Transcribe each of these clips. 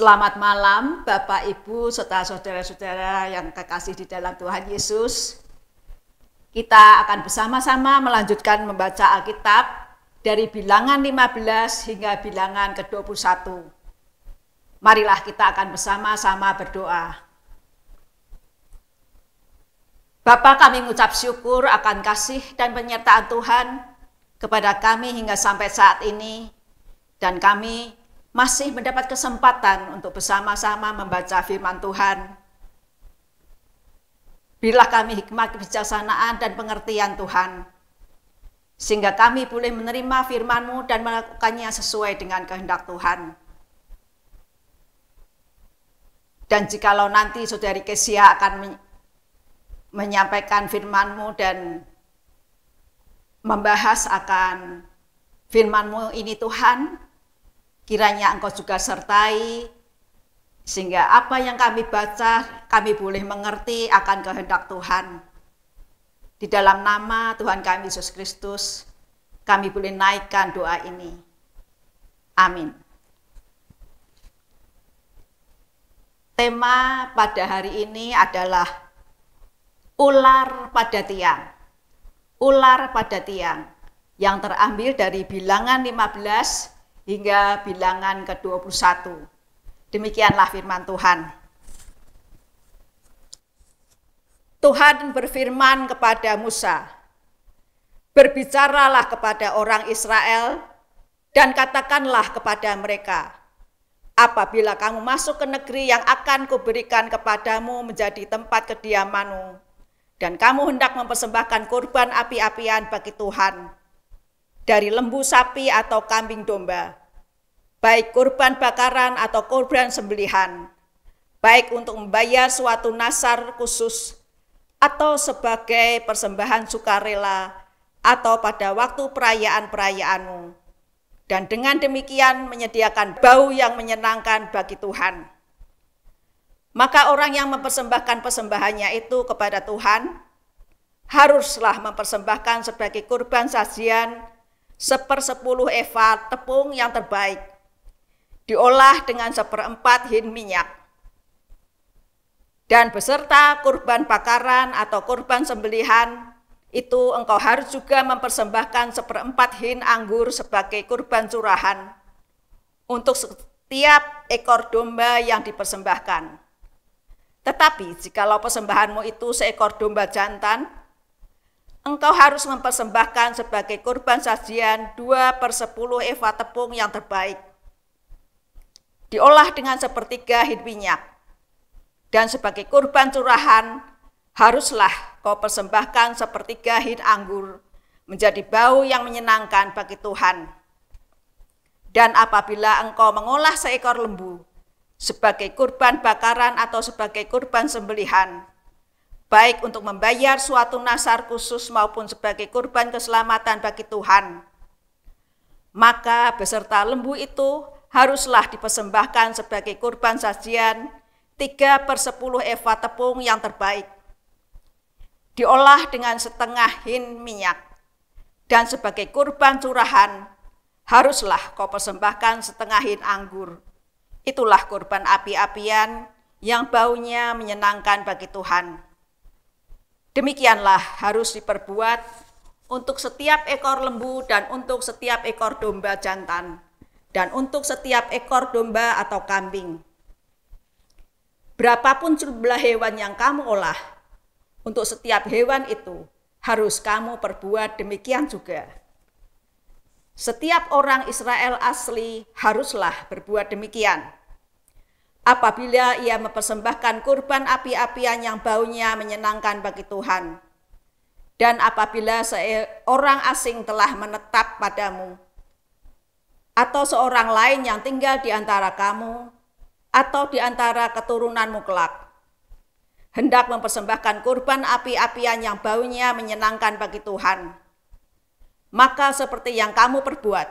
Selamat malam Bapak Ibu serta saudara-saudara yang kekasih di dalam Tuhan Yesus. Kita akan bersama-sama melanjutkan membaca Alkitab dari bilangan 15 hingga bilangan ke-21. Marilah kita akan bersama-sama berdoa. Bapa kami mengucap syukur akan kasih dan penyertaan Tuhan kepada kami hingga sampai saat ini dan kami masih mendapat kesempatan untuk bersama-sama membaca firman Tuhan. bila kami hikmat kebijaksanaan dan pengertian Tuhan, sehingga kami boleh menerima firman-Mu dan melakukannya sesuai dengan kehendak Tuhan. Dan jikalau nanti Saudari Kesia akan menyampaikan firman-Mu dan membahas akan firman-Mu ini Tuhan, Kiranya engkau juga sertai, sehingga apa yang kami baca, kami boleh mengerti akan kehendak Tuhan. Di dalam nama Tuhan kami Yesus Kristus, kami boleh naikkan doa ini. Amin. Tema pada hari ini adalah ular pada tiang. Ular pada tiang yang terambil dari bilangan 15 hingga bilangan ke-21. Demikianlah firman Tuhan. Tuhan berfirman kepada Musa, "Berbicaralah kepada orang Israel dan katakanlah kepada mereka, apabila kamu masuk ke negeri yang akan kuberikan kepadamu menjadi tempat kediamanmu, dan kamu hendak mempersembahkan kurban api-apian bagi Tuhan, dari lembu sapi atau kambing domba, baik kurban bakaran atau kurban sembelihan, baik untuk membayar suatu nasar khusus atau sebagai persembahan sukarela atau pada waktu perayaan-perayaanmu. Dan dengan demikian menyediakan bau yang menyenangkan bagi Tuhan. Maka orang yang mempersembahkan persembahannya itu kepada Tuhan haruslah mempersembahkan sebagai kurban sajian sepersepuluh eva tepung yang terbaik, diolah dengan seperempat hin minyak, dan beserta kurban bakaran atau kurban sembelihan itu engkau harus juga mempersembahkan seperempat hin anggur sebagai kurban curahan untuk setiap ekor domba yang dipersembahkan. Tetapi jikalau persembahanmu itu seekor domba jantan, Engkau harus mempersembahkan sebagai korban sajian dua per 10 eva tepung yang terbaik. Diolah dengan sepertiga hit minyak. Dan sebagai korban curahan, haruslah kau persembahkan sepertiga hid anggur menjadi bau yang menyenangkan bagi Tuhan. Dan apabila engkau mengolah seekor lembu sebagai kurban bakaran atau sebagai kurban sembelihan, baik untuk membayar suatu nasar khusus maupun sebagai kurban keselamatan bagi Tuhan. Maka beserta lembu itu haruslah dipersembahkan sebagai kurban sajian 3 per 10 eva tepung yang terbaik. Diolah dengan setengah hin minyak. Dan sebagai kurban curahan, haruslah kau persembahkan setengah hin anggur. Itulah kurban api-apian yang baunya menyenangkan bagi Tuhan. Demikianlah harus diperbuat untuk setiap ekor lembu dan untuk setiap ekor domba jantan dan untuk setiap ekor domba atau kambing. Berapapun jumlah hewan yang kamu olah, untuk setiap hewan itu harus kamu perbuat demikian juga. Setiap orang Israel asli haruslah berbuat demikian apabila ia mempersembahkan kurban api-apian yang baunya menyenangkan bagi Tuhan. Dan apabila seorang asing telah menetap padamu, atau seorang lain yang tinggal di antara kamu, atau di antara keturunanmu kelak, hendak mempersembahkan kurban api-apian yang baunya menyenangkan bagi Tuhan, maka seperti yang kamu perbuat,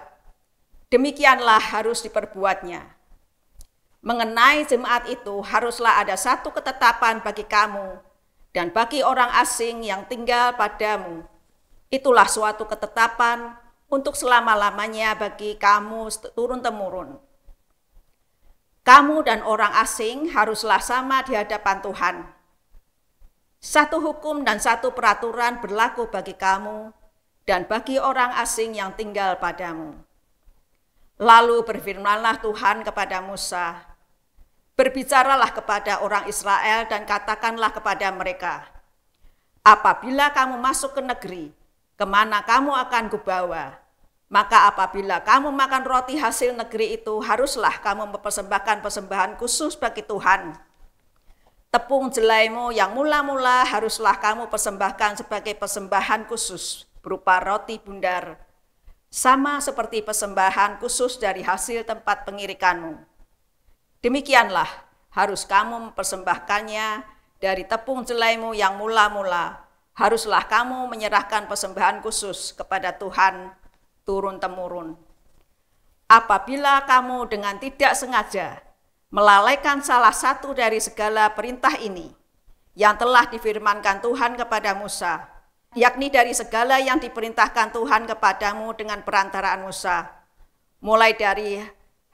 demikianlah harus diperbuatnya.' mengenai jemaat itu haruslah ada satu ketetapan bagi kamu dan bagi orang asing yang tinggal padamu. Itulah suatu ketetapan untuk selama-lamanya bagi kamu turun-temurun. Kamu dan orang asing haruslah sama di hadapan Tuhan. Satu hukum dan satu peraturan berlaku bagi kamu dan bagi orang asing yang tinggal padamu. Lalu berfirmanlah Tuhan kepada Musa, Berbicaralah kepada orang Israel dan katakanlah kepada mereka, apabila kamu masuk ke negeri, kemana kamu akan kubawa? Maka apabila kamu makan roti hasil negeri itu, haruslah kamu mempersembahkan persembahan khusus bagi Tuhan. Tepung jelaimu yang mula-mula haruslah kamu persembahkan sebagai persembahan khusus berupa roti bundar, sama seperti persembahan khusus dari hasil tempat pengirikanmu Demikianlah harus kamu mempersembahkannya dari tepung jelaimu yang mula-mula. Haruslah kamu menyerahkan persembahan khusus kepada Tuhan turun-temurun. Apabila kamu dengan tidak sengaja melalaikan salah satu dari segala perintah ini yang telah difirmankan Tuhan kepada Musa, yakni dari segala yang diperintahkan Tuhan kepadamu dengan perantaraan Musa, mulai dari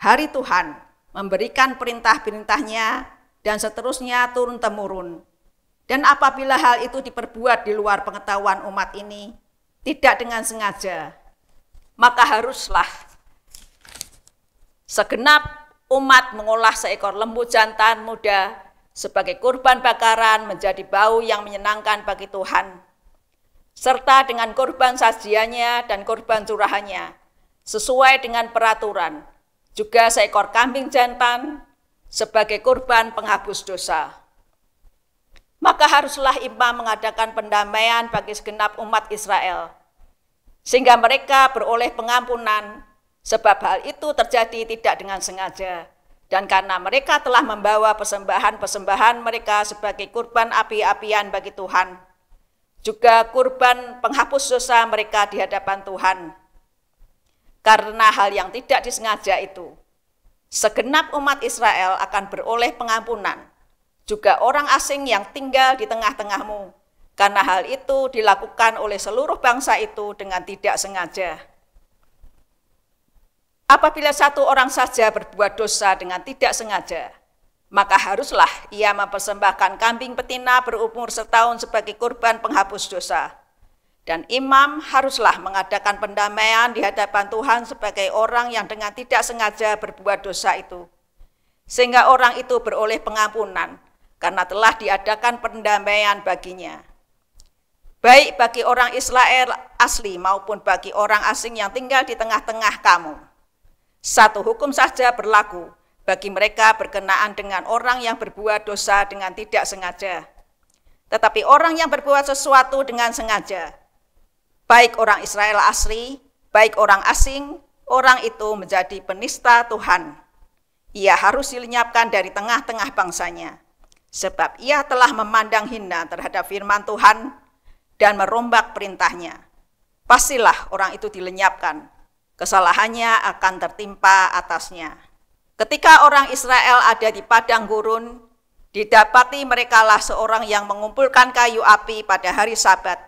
hari Tuhan memberikan perintah-perintahnya, dan seterusnya turun-temurun. Dan apabila hal itu diperbuat di luar pengetahuan umat ini, tidak dengan sengaja, maka haruslah segenap umat mengolah seekor lembu jantan muda sebagai kurban bakaran menjadi bau yang menyenangkan bagi Tuhan, serta dengan kurban sajiannya dan kurban curahannya, sesuai dengan peraturan, juga seekor kambing jantan sebagai kurban penghapus dosa. Maka haruslah imam mengadakan pendamaian bagi segenap umat Israel, sehingga mereka beroleh pengampunan, sebab hal itu terjadi tidak dengan sengaja, dan karena mereka telah membawa persembahan-persembahan mereka sebagai kurban api-apian bagi Tuhan, juga kurban penghapus dosa mereka di hadapan Tuhan karena hal yang tidak disengaja itu. Segenap umat Israel akan beroleh pengampunan, juga orang asing yang tinggal di tengah-tengahmu, karena hal itu dilakukan oleh seluruh bangsa itu dengan tidak sengaja. Apabila satu orang saja berbuat dosa dengan tidak sengaja, maka haruslah ia mempersembahkan kambing betina berumur setahun sebagai kurban penghapus dosa dan imam haruslah mengadakan pendamaian di hadapan Tuhan sebagai orang yang dengan tidak sengaja berbuat dosa itu. Sehingga orang itu beroleh pengampunan karena telah diadakan pendamaian baginya. Baik bagi orang Israel asli maupun bagi orang asing yang tinggal di tengah-tengah kamu. Satu hukum saja berlaku bagi mereka berkenaan dengan orang yang berbuat dosa dengan tidak sengaja. Tetapi orang yang berbuat sesuatu dengan sengaja, baik orang Israel asli, baik orang asing, orang itu menjadi penista Tuhan. Ia harus dilenyapkan dari tengah-tengah bangsanya, sebab ia telah memandang hina terhadap firman Tuhan dan merombak perintahnya. Pastilah orang itu dilenyapkan, kesalahannya akan tertimpa atasnya. Ketika orang Israel ada di padang gurun, didapati merekalah seorang yang mengumpulkan kayu api pada hari sabat,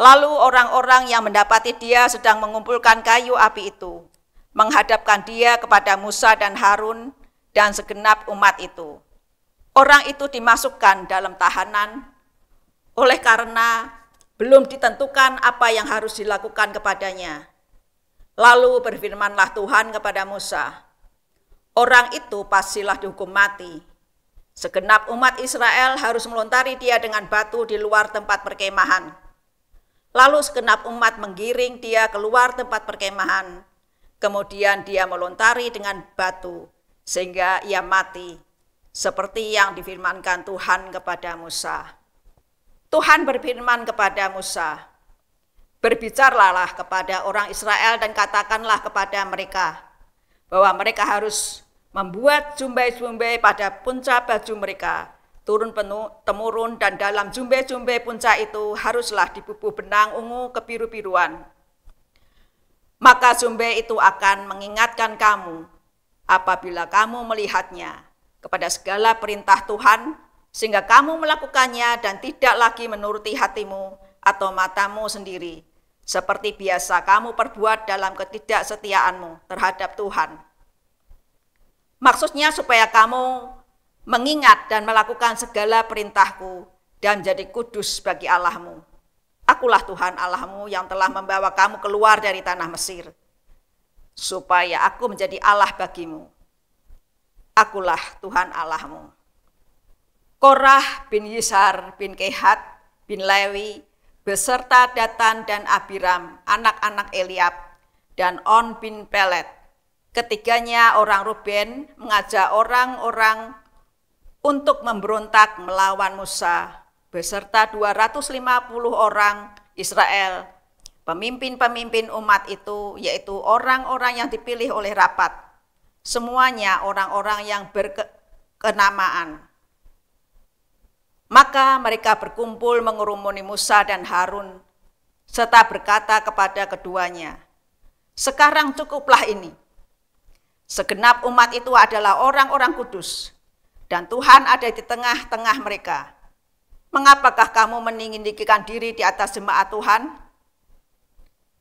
Lalu orang-orang yang mendapati dia sedang mengumpulkan kayu api itu, menghadapkan dia kepada Musa dan Harun dan segenap umat itu. Orang itu dimasukkan dalam tahanan oleh karena belum ditentukan apa yang harus dilakukan kepadanya. Lalu berfirmanlah Tuhan kepada Musa, Orang itu pastilah dihukum mati. Segenap umat Israel harus melontari dia dengan batu di luar tempat perkemahan. Lalu segenap umat menggiring dia keluar tempat perkemahan. Kemudian dia melontari dengan batu sehingga ia mati seperti yang difirmankan Tuhan kepada Musa. Tuhan berfirman kepada Musa, "Berbicaralah kepada orang Israel dan katakanlah kepada mereka bahwa mereka harus membuat jumbai-jumbai pada puncak baju mereka turun penuh, temurun dan dalam jumbe-jumbe puncak itu haruslah dibubuh benang ungu kebiru-biruan. Maka jumbe itu akan mengingatkan kamu apabila kamu melihatnya kepada segala perintah Tuhan sehingga kamu melakukannya dan tidak lagi menuruti hatimu atau matamu sendiri seperti biasa kamu perbuat dalam ketidaksetiaanmu terhadap Tuhan. Maksudnya supaya kamu mengingat dan melakukan segala perintahku dan jadi kudus bagi Allahmu. Akulah Tuhan Allahmu yang telah membawa kamu keluar dari tanah Mesir, supaya aku menjadi Allah bagimu. Akulah Tuhan Allahmu. Korah bin Yisar bin Kehat bin Lewi beserta Datan dan Abiram, anak-anak Eliab, dan On bin Pelet. Ketiganya orang Ruben mengajak orang-orang untuk memberontak melawan Musa beserta 250 orang Israel, pemimpin-pemimpin umat itu yaitu orang-orang yang dipilih oleh rapat. Semuanya orang-orang yang berkenamaan. Maka mereka berkumpul mengurumuni Musa dan Harun serta berkata kepada keduanya, "Sekarang cukuplah ini. Segenap umat itu adalah orang-orang kudus dan Tuhan ada di tengah-tengah mereka. Mengapakah kamu meninggikan diri di atas jemaat Tuhan?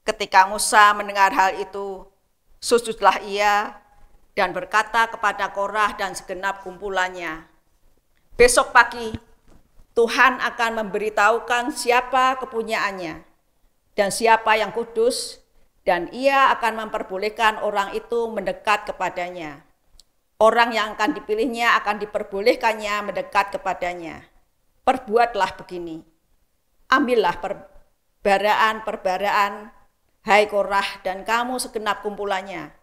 Ketika Musa mendengar hal itu, sujudlah ia dan berkata kepada Korah dan segenap kumpulannya, Besok pagi Tuhan akan memberitahukan siapa kepunyaannya dan siapa yang kudus, dan ia akan memperbolehkan orang itu mendekat kepadanya. Orang yang akan dipilihnya akan diperbolehkannya mendekat kepadanya. Perbuatlah begini. Ambillah perbaraan-perbaraan, hai Korah dan kamu segenap kumpulannya.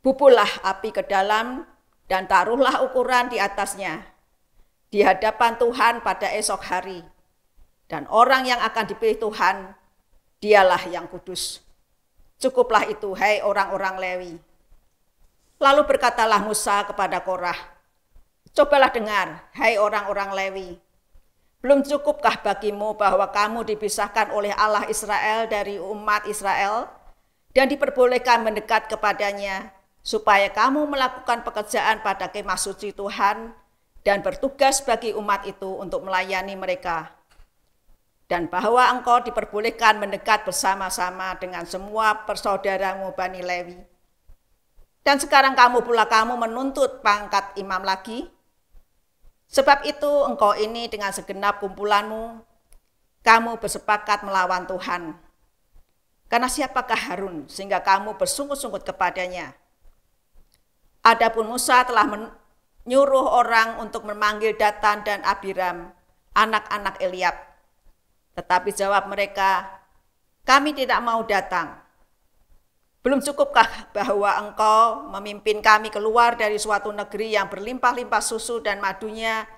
Bubulah api ke dalam dan taruhlah ukuran di atasnya. Di hadapan Tuhan pada esok hari. Dan orang yang akan dipilih Tuhan, dialah yang kudus. Cukuplah itu, hai orang-orang Lewi. Lalu berkatalah Musa kepada Korah, Cobalah dengar, hai orang-orang Lewi, belum cukupkah bagimu bahwa kamu dipisahkan oleh Allah Israel dari umat Israel dan diperbolehkan mendekat kepadanya supaya kamu melakukan pekerjaan pada kemah suci Tuhan dan bertugas bagi umat itu untuk melayani mereka. Dan bahwa engkau diperbolehkan mendekat bersama-sama dengan semua persaudaramu Bani Lewi dan sekarang kamu pula kamu menuntut pangkat imam lagi. Sebab itu engkau ini dengan segenap kumpulanmu, kamu bersepakat melawan Tuhan. Karena siapakah Harun sehingga kamu bersungut-sungut kepadanya? Adapun Musa telah menyuruh orang untuk memanggil Datan dan Abiram, anak-anak Eliab. Tetapi jawab mereka, kami tidak mau datang. Belum cukupkah bahwa engkau memimpin kami keluar dari suatu negeri yang berlimpah-limpah susu dan madunya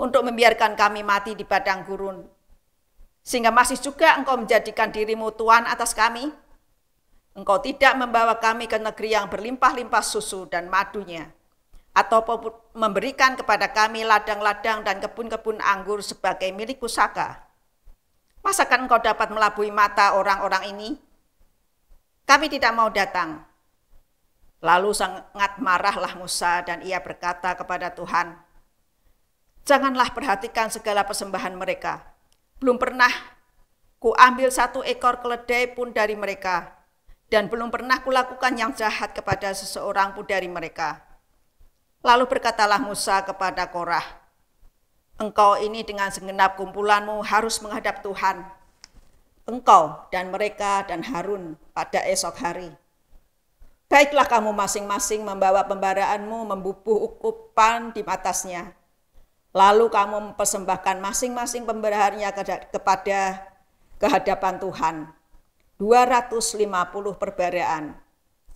untuk membiarkan kami mati di padang gurun? Sehingga masih juga engkau menjadikan dirimu tuan atas kami? Engkau tidak membawa kami ke negeri yang berlimpah-limpah susu dan madunya, atau memberikan kepada kami ladang-ladang dan kebun-kebun anggur sebagai milik pusaka. Masakan engkau dapat melabui mata orang-orang ini?' Kami tidak mau datang. Lalu sangat marahlah Musa dan ia berkata kepada Tuhan, Janganlah perhatikan segala persembahan mereka. Belum pernah kuambil satu ekor keledai pun dari mereka, dan belum pernah kulakukan yang jahat kepada seseorang pun dari mereka. Lalu berkatalah Musa kepada Korah, Engkau ini dengan segenap kumpulanmu harus menghadap Tuhan, engkau dan mereka dan Harun pada esok hari. Baiklah kamu masing-masing membawa pembaraanmu membubuh ukupan di atasnya. Lalu kamu mempersembahkan masing-masing pembaraannya kepada kehadapan Tuhan. 250 perbaraan.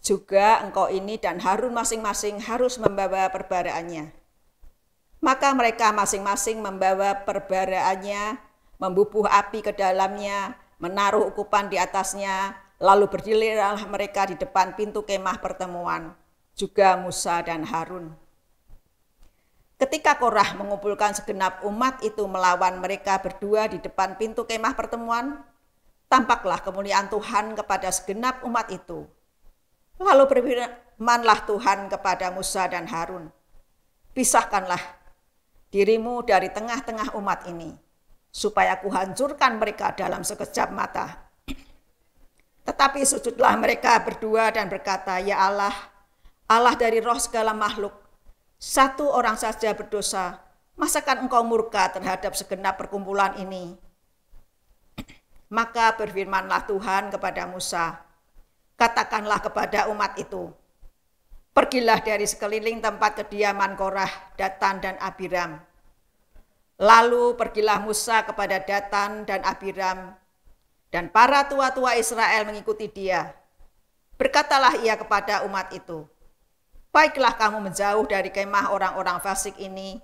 Juga engkau ini dan Harun masing-masing harus membawa perbaraannya. Maka mereka masing-masing membawa perbaraannya, membubuh api ke dalamnya, menaruh ukupan di atasnya, lalu berdirilah mereka di depan pintu kemah pertemuan, juga Musa dan Harun. Ketika Korah mengumpulkan segenap umat itu melawan mereka berdua di depan pintu kemah pertemuan, tampaklah kemuliaan Tuhan kepada segenap umat itu. Lalu berfirmanlah Tuhan kepada Musa dan Harun, "Pisahkanlah dirimu dari tengah-tengah umat ini, supaya aku hancurkan mereka dalam sekejap mata. Tetapi sujudlah mereka berdua dan berkata, Ya Allah, Allah dari roh segala makhluk, satu orang saja berdosa, masakan engkau murka terhadap segenap perkumpulan ini? Maka berfirmanlah Tuhan kepada Musa, katakanlah kepada umat itu, pergilah dari sekeliling tempat kediaman Korah, Datan, dan Abiram, Lalu pergilah Musa kepada Datan dan Abiram, dan para tua-tua Israel mengikuti dia. Berkatalah ia kepada umat itu, Baiklah kamu menjauh dari kemah orang-orang fasik ini,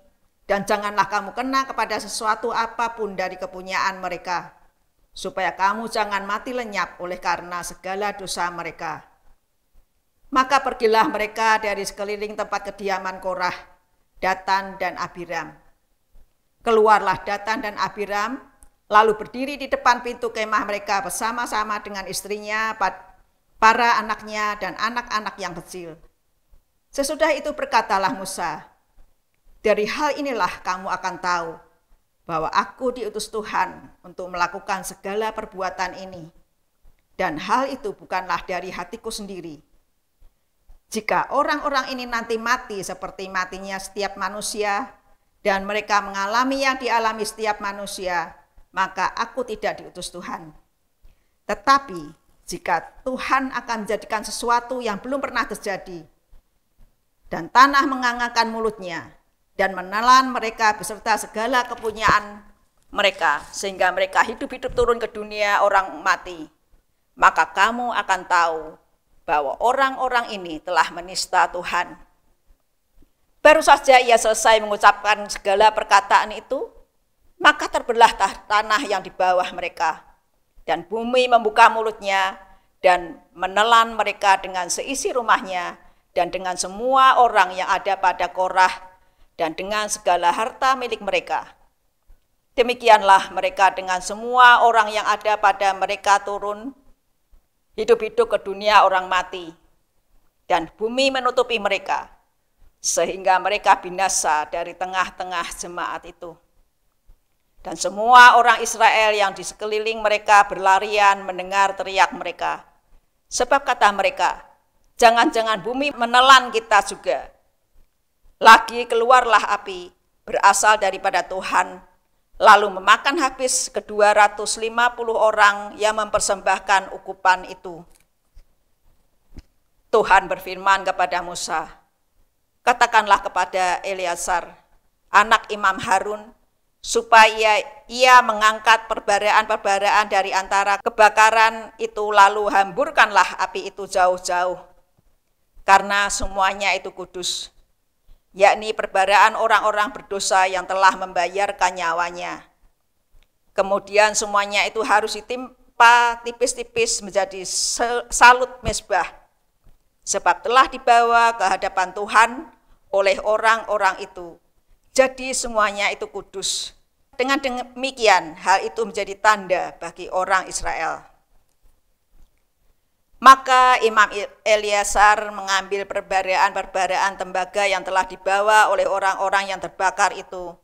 dan janganlah kamu kena kepada sesuatu apapun dari kepunyaan mereka, supaya kamu jangan mati lenyap oleh karena segala dosa mereka. Maka pergilah mereka dari sekeliling tempat kediaman Korah, Datan dan Abiram Keluarlah Datan dan Abiram, lalu berdiri di depan pintu kemah mereka bersama-sama dengan istrinya, para anaknya, dan anak-anak yang kecil. Sesudah itu berkatalah Musa, dari hal inilah kamu akan tahu bahwa aku diutus Tuhan untuk melakukan segala perbuatan ini. Dan hal itu bukanlah dari hatiku sendiri. Jika orang-orang ini nanti mati seperti matinya setiap manusia, dan mereka mengalami yang dialami setiap manusia, maka aku tidak diutus Tuhan. Tetapi jika Tuhan akan menjadikan sesuatu yang belum pernah terjadi, dan tanah mengangakan mulutnya, dan menelan mereka beserta segala kepunyaan mereka, sehingga mereka hidup-hidup turun ke dunia orang mati, maka kamu akan tahu bahwa orang-orang ini telah menista Tuhan. Baru saja ia selesai mengucapkan segala perkataan itu, maka terbelah tanah yang di bawah mereka, dan bumi membuka mulutnya dan menelan mereka dengan seisi rumahnya dan dengan semua orang yang ada pada Korah dan dengan segala harta milik mereka. Demikianlah mereka dengan semua orang yang ada pada mereka turun hidup-hidup ke dunia orang mati dan bumi menutupi mereka sehingga mereka binasa dari tengah-tengah jemaat itu. Dan semua orang Israel yang di sekeliling mereka berlarian mendengar teriak mereka. Sebab kata mereka, jangan-jangan bumi menelan kita juga. Lagi keluarlah api berasal daripada Tuhan, lalu memakan habis ke-250 orang yang mempersembahkan ukupan itu. Tuhan berfirman kepada Musa, katakanlah kepada Eliasar, anak Imam Harun, supaya ia mengangkat perbaraan-perbaraan dari antara kebakaran itu lalu hamburkanlah api itu jauh-jauh karena semuanya itu kudus yakni perbaraan orang-orang berdosa yang telah membayarkan nyawanya kemudian semuanya itu harus ditimpa tipis-tipis menjadi salut mesbah sebab telah dibawa ke hadapan Tuhan oleh orang-orang itu. Jadi semuanya itu kudus. Dengan demikian, hal itu menjadi tanda bagi orang Israel. Maka Imam Eliasar mengambil perbaraan-perbaraan tembaga yang telah dibawa oleh orang-orang yang terbakar itu,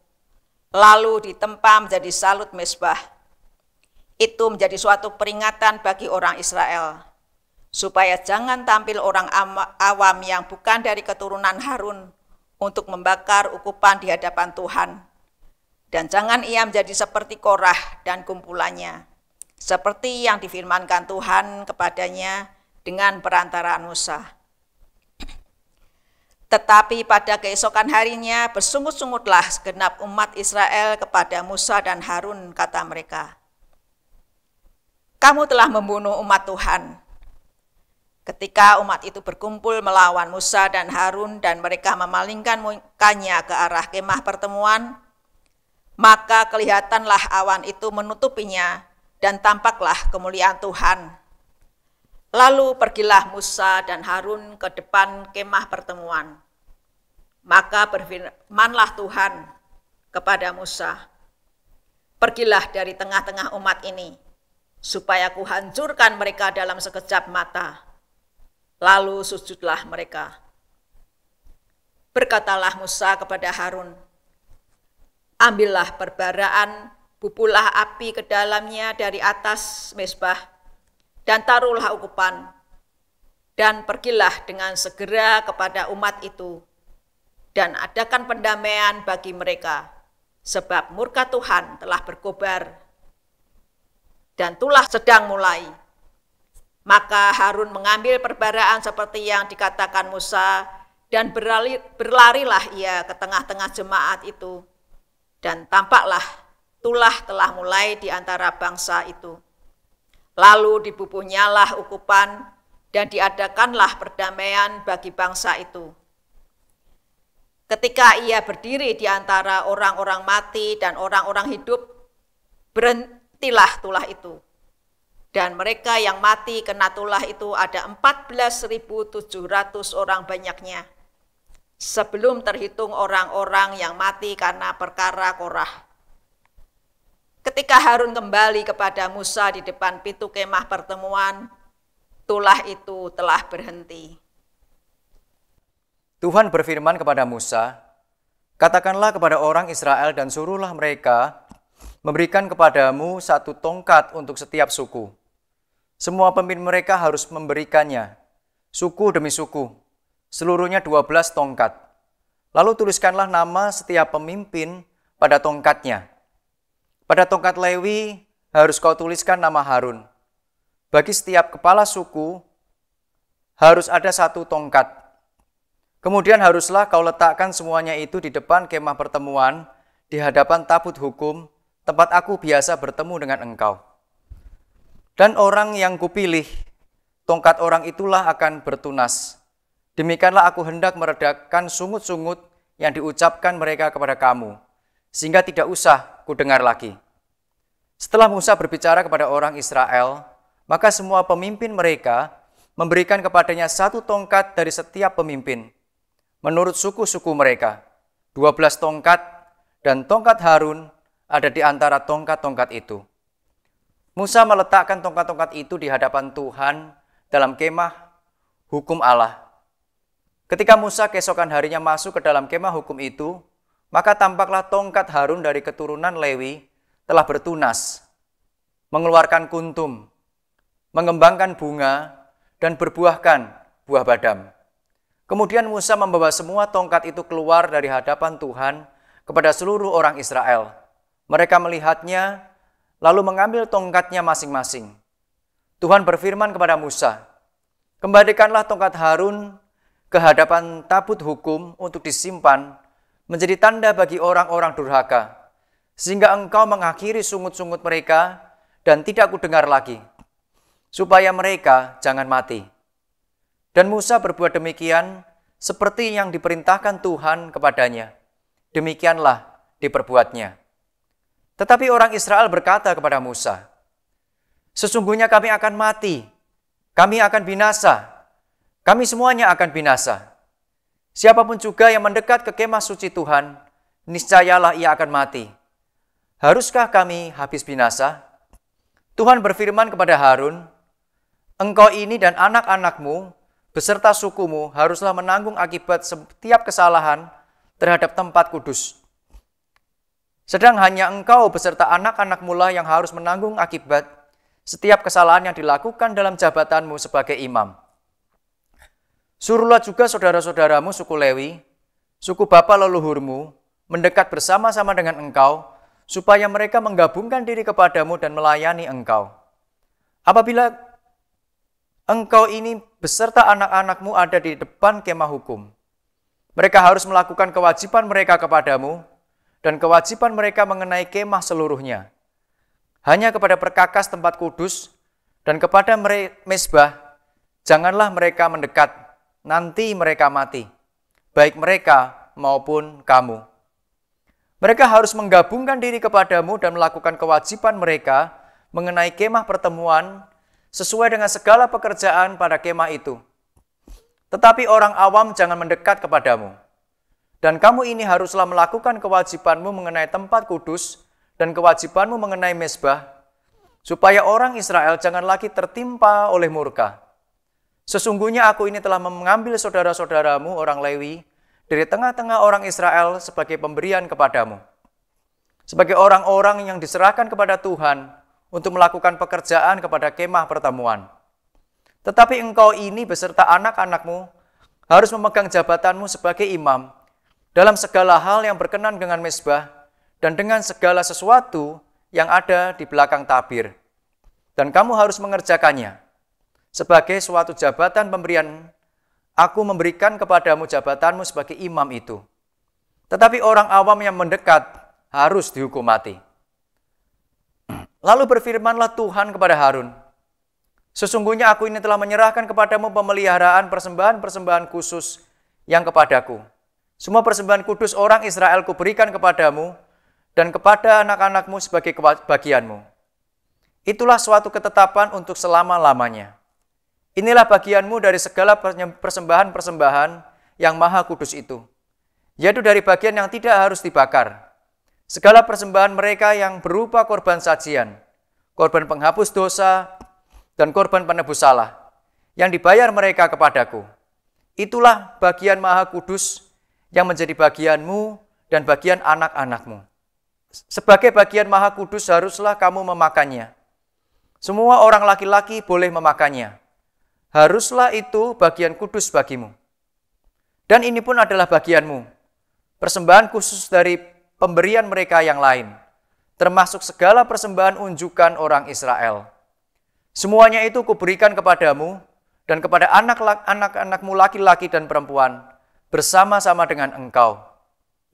lalu ditempa menjadi salut mesbah. Itu menjadi suatu peringatan bagi orang Israel, supaya jangan tampil orang awam yang bukan dari keturunan Harun untuk membakar ukupan di hadapan Tuhan. Dan jangan ia menjadi seperti Korah dan kumpulannya, seperti yang difirmankan Tuhan kepadanya dengan perantaraan Musa. Tetapi pada keesokan harinya bersungut-sungutlah segenap umat Israel kepada Musa dan Harun, kata mereka. Kamu telah membunuh umat Tuhan, Ketika umat itu berkumpul melawan Musa dan Harun dan mereka memalingkan mukanya ke arah kemah pertemuan, maka kelihatanlah awan itu menutupinya dan tampaklah kemuliaan Tuhan. Lalu pergilah Musa dan Harun ke depan kemah pertemuan. Maka berfirmanlah Tuhan kepada Musa, Pergilah dari tengah-tengah umat ini, supaya kuhancurkan mereka dalam sekejap mata.' Lalu sujudlah mereka. Berkatalah Musa kepada Harun, Ambillah perbaraan, bubulah api ke dalamnya dari atas mesbah, dan taruhlah ukupan, dan pergilah dengan segera kepada umat itu, dan adakan pendamaian bagi mereka, sebab murka Tuhan telah berkobar, dan tulah sedang mulai.' Maka Harun mengambil perbaraan seperti yang dikatakan Musa dan berlari, berlarilah ia ke tengah-tengah jemaat itu. Dan tampaklah tulah telah mulai di antara bangsa itu. Lalu dibubuhnyalah ukupan dan diadakanlah perdamaian bagi bangsa itu. Ketika ia berdiri di antara orang-orang mati dan orang-orang hidup, berhentilah tulah itu dan mereka yang mati kena tulah itu ada 14.700 orang banyaknya. Sebelum terhitung orang-orang yang mati karena perkara Korah. Ketika Harun kembali kepada Musa di depan pintu kemah pertemuan, tulah itu telah berhenti. Tuhan berfirman kepada Musa, Katakanlah kepada orang Israel dan suruhlah mereka memberikan kepadamu satu tongkat untuk setiap suku semua pemimpin mereka harus memberikannya, suku demi suku, seluruhnya dua belas tongkat. Lalu tuliskanlah nama setiap pemimpin pada tongkatnya. Pada tongkat Lewi harus kau tuliskan nama Harun. Bagi setiap kepala suku harus ada satu tongkat. Kemudian haruslah kau letakkan semuanya itu di depan kemah pertemuan, di hadapan tabut hukum, tempat aku biasa bertemu dengan engkau. Dan orang yang kupilih, tongkat orang itulah akan bertunas. Demikianlah aku hendak meredakan sungut-sungut yang diucapkan mereka kepada kamu, sehingga tidak usah kudengar lagi. Setelah Musa berbicara kepada orang Israel, maka semua pemimpin mereka memberikan kepadanya satu tongkat dari setiap pemimpin, menurut suku-suku mereka. Dua belas tongkat dan tongkat Harun ada di antara tongkat-tongkat itu. Musa meletakkan tongkat-tongkat itu di hadapan Tuhan dalam kemah hukum Allah. Ketika Musa keesokan harinya masuk ke dalam kemah hukum itu, maka tampaklah tongkat Harun dari keturunan Lewi telah bertunas, mengeluarkan kuntum, mengembangkan bunga, dan berbuahkan buah badam. Kemudian Musa membawa semua tongkat itu keluar dari hadapan Tuhan kepada seluruh orang Israel. Mereka melihatnya lalu mengambil tongkatnya masing-masing. Tuhan berfirman kepada Musa, Kembalikanlah tongkat Harun ke hadapan tabut hukum untuk disimpan menjadi tanda bagi orang-orang durhaka, sehingga engkau mengakhiri sungut-sungut mereka dan tidak kudengar lagi, supaya mereka jangan mati. Dan Musa berbuat demikian seperti yang diperintahkan Tuhan kepadanya. Demikianlah diperbuatnya. Tetapi orang Israel berkata kepada Musa, "Sesungguhnya kami akan mati, kami akan binasa, kami semuanya akan binasa. Siapapun juga yang mendekat ke kemah suci Tuhan, niscayalah ia akan mati. Haruskah kami habis binasa?" Tuhan berfirman kepada Harun, "Engkau ini dan anak-anakmu beserta sukumu haruslah menanggung akibat setiap kesalahan terhadap tempat kudus." Sedang hanya engkau beserta anak-anak mula yang harus menanggung akibat setiap kesalahan yang dilakukan dalam jabatanmu sebagai imam. Suruhlah juga saudara-saudaramu suku Lewi, suku bapa leluhurmu, mendekat bersama-sama dengan engkau, supaya mereka menggabungkan diri kepadamu dan melayani engkau. Apabila engkau ini beserta anak-anakmu ada di depan kemah hukum, mereka harus melakukan kewajiban mereka kepadamu, dan kewajiban mereka mengenai kemah seluruhnya. Hanya kepada perkakas tempat kudus dan kepada mesbah, janganlah mereka mendekat, nanti mereka mati, baik mereka maupun kamu. Mereka harus menggabungkan diri kepadamu dan melakukan kewajiban mereka mengenai kemah pertemuan sesuai dengan segala pekerjaan pada kemah itu. Tetapi orang awam jangan mendekat kepadamu dan kamu ini haruslah melakukan kewajibanmu mengenai tempat kudus dan kewajibanmu mengenai mesbah, supaya orang Israel jangan lagi tertimpa oleh murka. Sesungguhnya aku ini telah mengambil saudara-saudaramu orang Lewi dari tengah-tengah orang Israel sebagai pemberian kepadamu. Sebagai orang-orang yang diserahkan kepada Tuhan untuk melakukan pekerjaan kepada kemah pertemuan. Tetapi engkau ini beserta anak-anakmu harus memegang jabatanmu sebagai imam dalam segala hal yang berkenan dengan mesbah dan dengan segala sesuatu yang ada di belakang tabir. Dan kamu harus mengerjakannya sebagai suatu jabatan pemberian. Aku memberikan kepadamu jabatanmu sebagai imam itu. Tetapi orang awam yang mendekat harus dihukum mati. Lalu berfirmanlah Tuhan kepada Harun, Sesungguhnya aku ini telah menyerahkan kepadamu pemeliharaan persembahan-persembahan khusus yang kepadaku semua persembahan kudus orang Israel kuberikan kepadamu dan kepada anak-anakmu sebagai bagianmu. Itulah suatu ketetapan untuk selama-lamanya. Inilah bagianmu dari segala persembahan-persembahan yang maha kudus itu, yaitu dari bagian yang tidak harus dibakar. Segala persembahan mereka yang berupa korban sajian, korban penghapus dosa, dan korban penebus salah, yang dibayar mereka kepadaku. Itulah bagian maha kudus yang menjadi bagianmu dan bagian anak-anakmu. Sebagai bagian Maha Kudus haruslah kamu memakannya. Semua orang laki-laki boleh memakannya. Haruslah itu bagian kudus bagimu. Dan ini pun adalah bagianmu. Persembahan khusus dari pemberian mereka yang lain, termasuk segala persembahan unjukan orang Israel. Semuanya itu kuberikan kepadamu dan kepada anak-anakmu laki-laki dan perempuan, bersama-sama dengan engkau.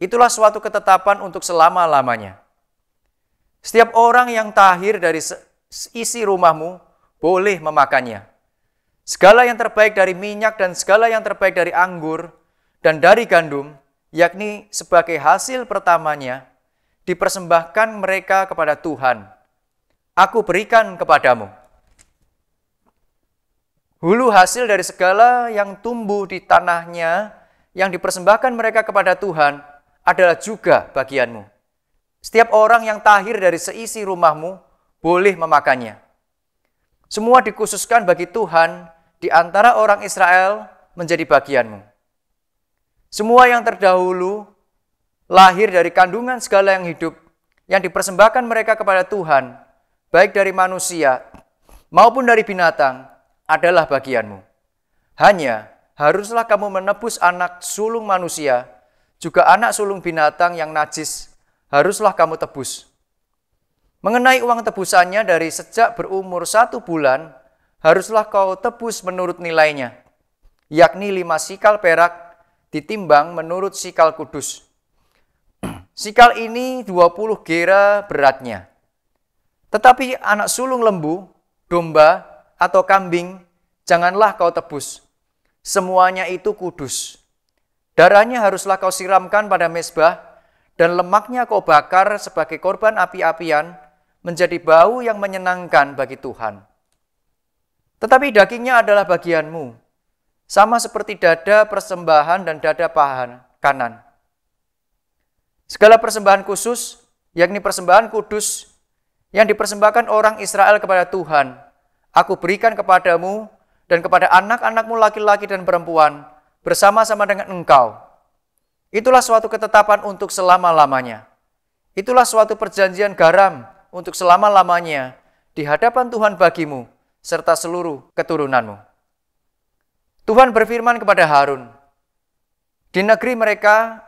Itulah suatu ketetapan untuk selama-lamanya. Setiap orang yang tahir dari isi rumahmu boleh memakannya. Segala yang terbaik dari minyak dan segala yang terbaik dari anggur dan dari gandum, yakni sebagai hasil pertamanya, dipersembahkan mereka kepada Tuhan. Aku berikan kepadamu. Hulu hasil dari segala yang tumbuh di tanahnya yang dipersembahkan mereka kepada Tuhan adalah juga bagianmu. Setiap orang yang tahir dari seisi rumahmu boleh memakannya. Semua dikhususkan bagi Tuhan di antara orang Israel menjadi bagianmu. Semua yang terdahulu lahir dari kandungan segala yang hidup yang dipersembahkan mereka kepada Tuhan, baik dari manusia maupun dari binatang, adalah bagianmu. Hanya haruslah kamu menebus anak sulung manusia, juga anak sulung binatang yang najis, haruslah kamu tebus. Mengenai uang tebusannya dari sejak berumur satu bulan, haruslah kau tebus menurut nilainya, yakni lima sikal perak ditimbang menurut sikal kudus. Sikal ini 20 gera beratnya. Tetapi anak sulung lembu, domba, atau kambing, janganlah kau tebus, Semuanya itu kudus. Darahnya haruslah kau siramkan pada mesbah, dan lemaknya kau bakar sebagai korban api-apian, menjadi bau yang menyenangkan bagi Tuhan. Tetapi dagingnya adalah bagianmu, sama seperti dada persembahan dan dada pahan kanan. Segala persembahan khusus, yakni persembahan kudus, yang dipersembahkan orang Israel kepada Tuhan, aku berikan kepadamu dan kepada anak-anakmu laki-laki dan perempuan bersama-sama dengan engkau. Itulah suatu ketetapan untuk selama-lamanya. Itulah suatu perjanjian garam untuk selama-lamanya di hadapan Tuhan bagimu serta seluruh keturunanmu. Tuhan berfirman kepada Harun, "Di negeri mereka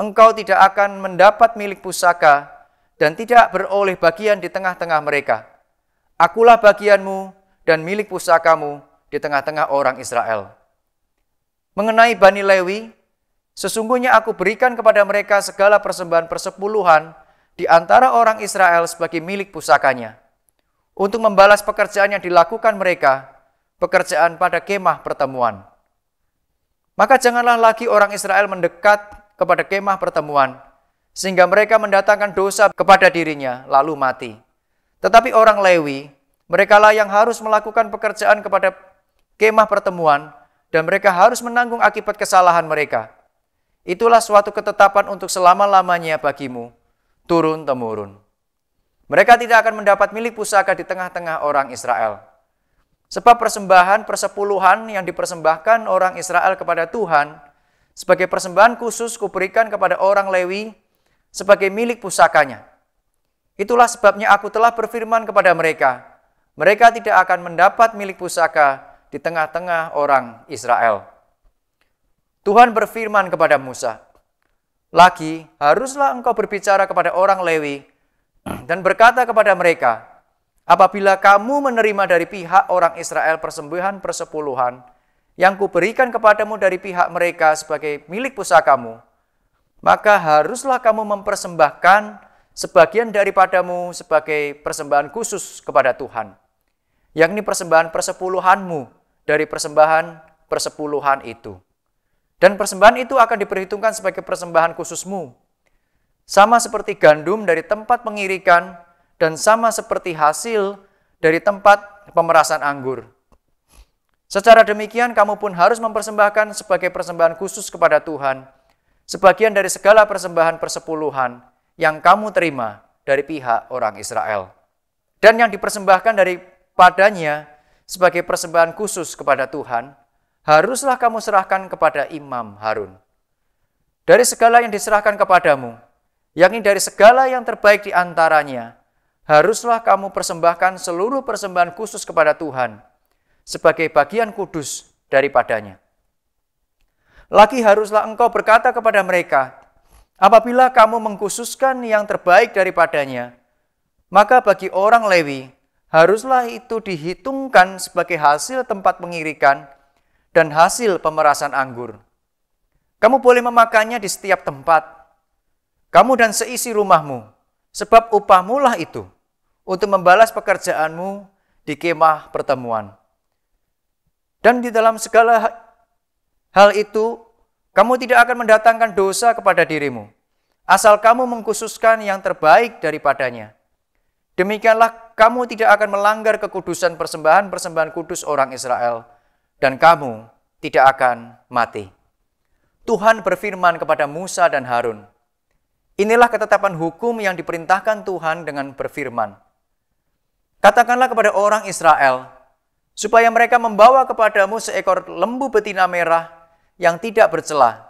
engkau tidak akan mendapat milik pusaka dan tidak beroleh bagian di tengah-tengah mereka. Akulah bagianmu dan milik pusakamu di tengah-tengah orang Israel. Mengenai Bani Lewi, sesungguhnya aku berikan kepada mereka segala persembahan persepuluhan di antara orang Israel sebagai milik pusakanya, untuk membalas pekerjaan yang dilakukan mereka, pekerjaan pada kemah pertemuan. Maka janganlah lagi orang Israel mendekat kepada kemah pertemuan, sehingga mereka mendatangkan dosa kepada dirinya, lalu mati. Tetapi orang Lewi, merekalah yang harus melakukan pekerjaan kepada kemah pertemuan, dan mereka harus menanggung akibat kesalahan mereka. Itulah suatu ketetapan untuk selama-lamanya bagimu, turun-temurun. Mereka tidak akan mendapat milik pusaka di tengah-tengah orang Israel. Sebab persembahan persepuluhan yang dipersembahkan orang Israel kepada Tuhan sebagai persembahan khusus kuberikan kepada orang Lewi sebagai milik pusakanya. Itulah sebabnya aku telah berfirman kepada mereka, mereka tidak akan mendapat milik pusaka di tengah-tengah orang Israel. Tuhan berfirman kepada Musa, "Lagi haruslah engkau berbicara kepada orang Lewi dan berkata kepada mereka, apabila kamu menerima dari pihak orang Israel persembahan persepuluhan yang kuberikan kepadamu dari pihak mereka sebagai milik pusakamu, maka haruslah kamu mempersembahkan sebagian daripadamu sebagai persembahan khusus kepada Tuhan." yakni persembahan persepuluhanmu dari persembahan persepuluhan itu. Dan persembahan itu akan diperhitungkan sebagai persembahan khususmu. Sama seperti gandum dari tempat pengirikan dan sama seperti hasil dari tempat pemerasan anggur. Secara demikian kamu pun harus mempersembahkan sebagai persembahan khusus kepada Tuhan, sebagian dari segala persembahan persepuluhan yang kamu terima dari pihak orang Israel. Dan yang dipersembahkan dari padanya sebagai persembahan khusus kepada Tuhan, haruslah kamu serahkan kepada Imam Harun. Dari segala yang diserahkan kepadamu, yakni dari segala yang terbaik di antaranya, haruslah kamu persembahkan seluruh persembahan khusus kepada Tuhan sebagai bagian kudus daripadanya. Lagi haruslah engkau berkata kepada mereka, apabila kamu mengkhususkan yang terbaik daripadanya, maka bagi orang Lewi, haruslah itu dihitungkan sebagai hasil tempat pengirikan dan hasil pemerasan anggur. Kamu boleh memakannya di setiap tempat, kamu dan seisi rumahmu, sebab upahmulah itu untuk membalas pekerjaanmu di kemah pertemuan. Dan di dalam segala hal itu, kamu tidak akan mendatangkan dosa kepada dirimu, asal kamu mengkhususkan yang terbaik daripadanya Demikianlah kamu tidak akan melanggar kekudusan persembahan-persembahan kudus orang Israel, dan kamu tidak akan mati. Tuhan berfirman kepada Musa dan Harun, Inilah ketetapan hukum yang diperintahkan Tuhan dengan berfirman. Katakanlah kepada orang Israel, supaya mereka membawa kepadamu seekor lembu betina merah yang tidak bercelah,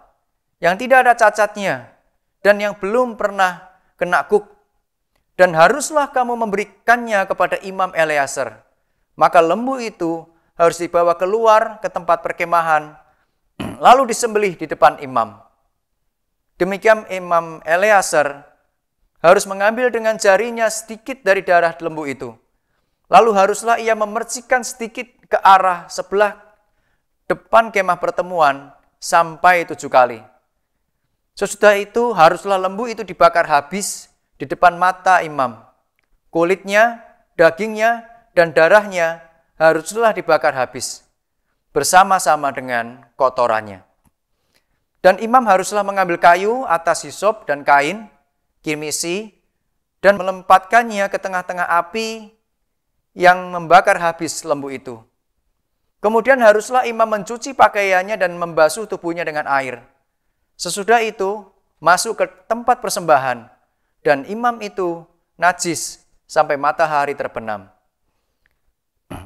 yang tidak ada cacatnya, dan yang belum pernah kena kuk dan haruslah kamu memberikannya kepada Imam Eleazar. Maka lembu itu harus dibawa keluar ke tempat perkemahan, lalu disembelih di depan imam. Demikian Imam Eleazar harus mengambil dengan jarinya sedikit dari darah lembu itu. Lalu haruslah ia memercikan sedikit ke arah sebelah depan kemah pertemuan sampai tujuh kali. Sesudah itu haruslah lembu itu dibakar habis di depan mata imam. Kulitnya, dagingnya, dan darahnya haruslah dibakar habis bersama-sama dengan kotorannya. Dan imam haruslah mengambil kayu atas hisop dan kain, kirmisi, dan melempatkannya ke tengah-tengah api yang membakar habis lembu itu. Kemudian haruslah imam mencuci pakaiannya dan membasuh tubuhnya dengan air. Sesudah itu, masuk ke tempat persembahan dan imam itu najis sampai matahari terbenam.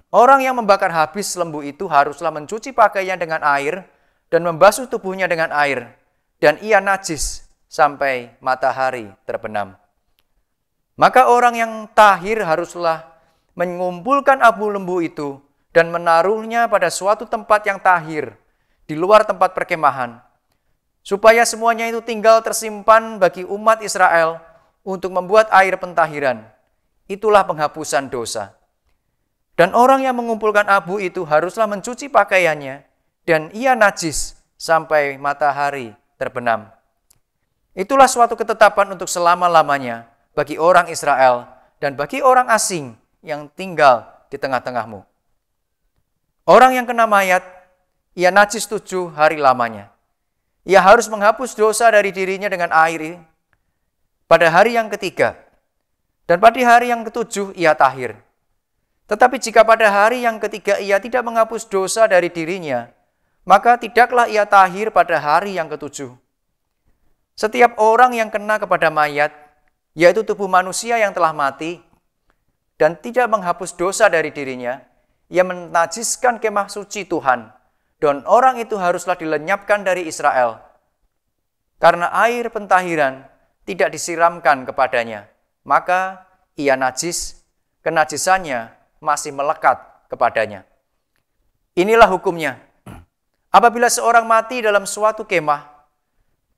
Orang yang membakar habis lembu itu haruslah mencuci pakaiannya dengan air dan membasuh tubuhnya dengan air, dan ia najis sampai matahari terbenam. Maka orang yang tahir haruslah mengumpulkan abu lembu itu dan menaruhnya pada suatu tempat yang tahir di luar tempat perkemahan, supaya semuanya itu tinggal tersimpan bagi umat Israel untuk membuat air pentahiran. Itulah penghapusan dosa. Dan orang yang mengumpulkan abu itu haruslah mencuci pakaiannya dan ia najis sampai matahari terbenam. Itulah suatu ketetapan untuk selama-lamanya bagi orang Israel dan bagi orang asing yang tinggal di tengah-tengahmu. Orang yang kena mayat, ia najis tujuh hari lamanya. Ia harus menghapus dosa dari dirinya dengan air pada hari yang ketiga, dan pada hari yang ketujuh ia tahir. Tetapi jika pada hari yang ketiga ia tidak menghapus dosa dari dirinya, maka tidaklah ia tahir pada hari yang ketujuh. Setiap orang yang kena kepada mayat, yaitu tubuh manusia yang telah mati, dan tidak menghapus dosa dari dirinya, ia menajiskan kemah suci Tuhan, dan orang itu haruslah dilenyapkan dari Israel. Karena air pentahiran tidak disiramkan kepadanya, maka ia najis, kenajisannya masih melekat kepadanya. Inilah hukumnya. Apabila seorang mati dalam suatu kemah,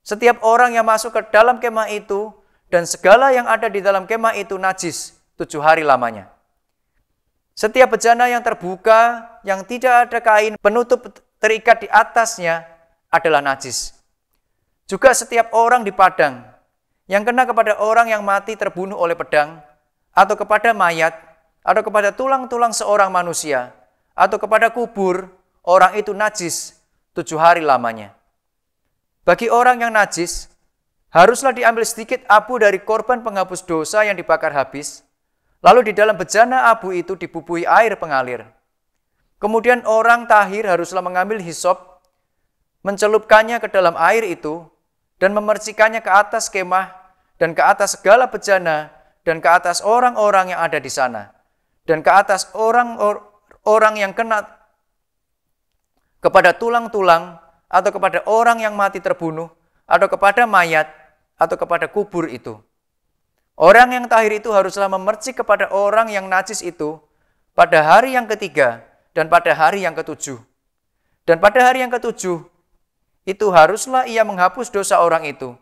setiap orang yang masuk ke dalam kemah itu dan segala yang ada di dalam kemah itu najis tujuh hari lamanya. Setiap bejana yang terbuka, yang tidak ada kain penutup terikat di atasnya adalah najis. Juga setiap orang di padang yang kena kepada orang yang mati terbunuh oleh pedang, atau kepada mayat, atau kepada tulang-tulang seorang manusia, atau kepada kubur, orang itu najis tujuh hari lamanya. Bagi orang yang najis, haruslah diambil sedikit abu dari korban penghapus dosa yang dibakar habis, lalu di dalam bejana abu itu dibubuhi air pengalir. Kemudian orang tahir haruslah mengambil hisop, mencelupkannya ke dalam air itu, dan memercikannya ke atas kemah dan ke atas segala bejana dan ke atas orang-orang yang ada di sana dan ke atas orang orang yang kena kepada tulang-tulang atau kepada orang yang mati terbunuh atau kepada mayat atau kepada kubur itu. Orang yang tahir itu haruslah memercik kepada orang yang najis itu pada hari yang ketiga dan pada hari yang ketujuh. Dan pada hari yang ketujuh, itu haruslah ia menghapus dosa orang itu.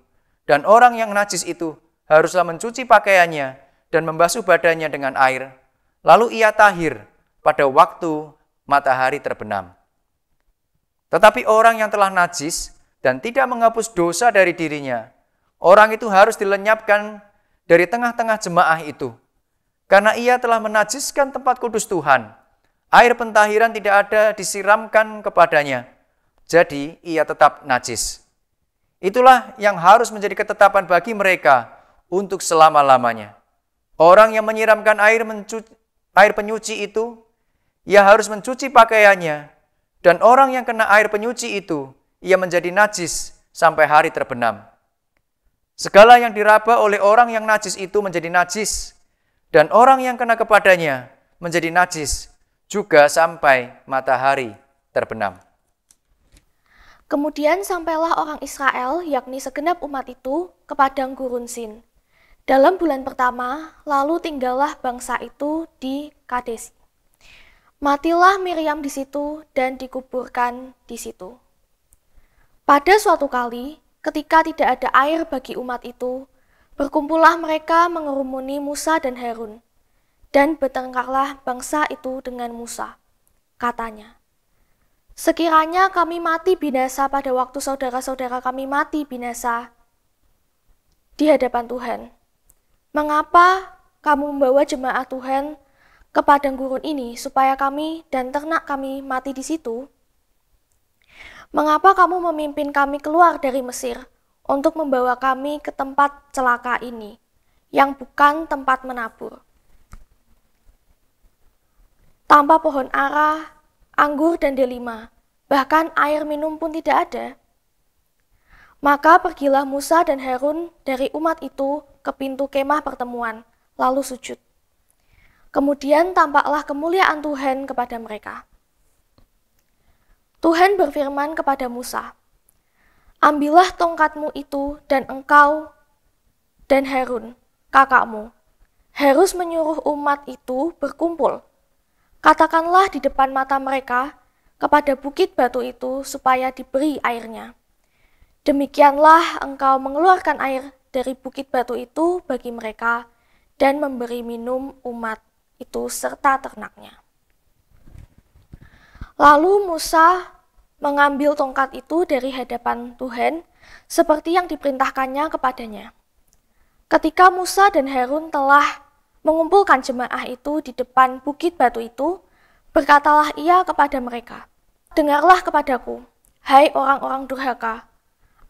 Dan orang yang najis itu haruslah mencuci pakaiannya dan membasuh badannya dengan air. Lalu ia tahir pada waktu matahari terbenam. Tetapi orang yang telah najis dan tidak menghapus dosa dari dirinya, orang itu harus dilenyapkan dari tengah-tengah jemaah itu. Karena ia telah menajiskan tempat kudus Tuhan, air pentahiran tidak ada disiramkan kepadanya jadi ia tetap najis. Itulah yang harus menjadi ketetapan bagi mereka untuk selama-lamanya. Orang yang menyiramkan air, mencuci, air penyuci itu, ia harus mencuci pakaiannya. Dan orang yang kena air penyuci itu, ia menjadi najis sampai hari terbenam. Segala yang diraba oleh orang yang najis itu menjadi najis. Dan orang yang kena kepadanya menjadi najis juga sampai matahari terbenam. Kemudian sampailah orang Israel, yakni segenap umat itu, ke padang gurun Sin. Dalam bulan pertama, lalu tinggallah bangsa itu di Kades. Matilah Miriam di situ dan dikuburkan di situ. Pada suatu kali, ketika tidak ada air bagi umat itu, berkumpullah mereka mengerumuni Musa dan Harun, dan bertengkarlah bangsa itu dengan Musa. Katanya, Sekiranya kami mati binasa pada waktu saudara-saudara kami mati binasa di hadapan Tuhan. Mengapa kamu membawa jemaat Tuhan ke padang gurun ini supaya kami dan ternak kami mati di situ? Mengapa kamu memimpin kami keluar dari Mesir untuk membawa kami ke tempat celaka ini, yang bukan tempat menabur? Tanpa pohon ara, anggur dan delima, bahkan air minum pun tidak ada. Maka pergilah Musa dan Harun dari umat itu ke pintu kemah pertemuan, lalu sujud. Kemudian tampaklah kemuliaan Tuhan kepada mereka. Tuhan berfirman kepada Musa, Ambillah tongkatmu itu dan engkau dan Harun, kakakmu, harus menyuruh umat itu berkumpul Katakanlah di depan mata mereka kepada bukit batu itu supaya diberi airnya. Demikianlah engkau mengeluarkan air dari bukit batu itu bagi mereka dan memberi minum umat itu serta ternaknya. Lalu Musa mengambil tongkat itu dari hadapan Tuhan seperti yang diperintahkannya kepadanya. Ketika Musa dan Harun telah mengumpulkan jemaah itu di depan bukit batu itu, berkatalah ia kepada mereka, Dengarlah kepadaku, hai orang-orang durhaka,